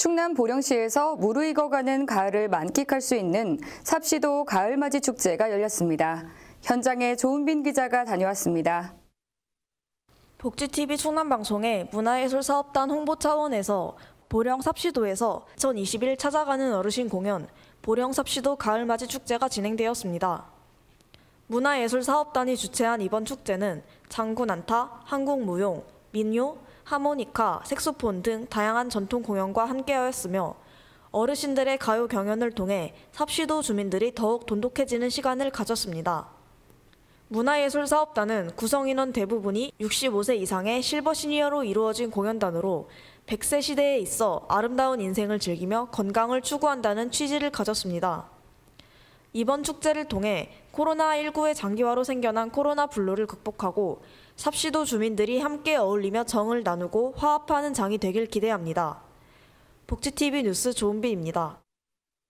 충남 보령시에서 무르익어가는 가을을 만끽할 수 있는 삽시도 가을맞이 축제가 열렸습니다. 현장에 조은빈 기자가 다녀왔습니다. 복지TV 충남방송의 문화예술사업단 홍보 차원에서 보령 삽시도에서 2021 찾아가는 어르신 공연 보령 삽시도 가을맞이 축제가 진행되었습니다. 문화예술사업단이 주최한 이번 축제는 장군안타 한국무용, 민요, 하모니카, 색소폰 등 다양한 전통 공연과 함께하였으며 어르신들의 가요 경연을 통해 삽시도 주민들이 더욱 돈독해지는 시간을 가졌습니다. 문화예술사업단은 구성인원 대부분이 65세 이상의 실버 시니어로 이루어진 공연단으로 100세 시대에 있어 아름다운 인생을 즐기며 건강을 추구한다는 취지를 가졌습니다. 이번 축제를 통해 코로나19의 장기화로 생겨난 코로나 블루를 극복하고 삽시도 주민들이 함께 어울리며 정을 나누고 화합하는 장이 되길 기대합니다. 복지TV 뉴스 조은비입니다.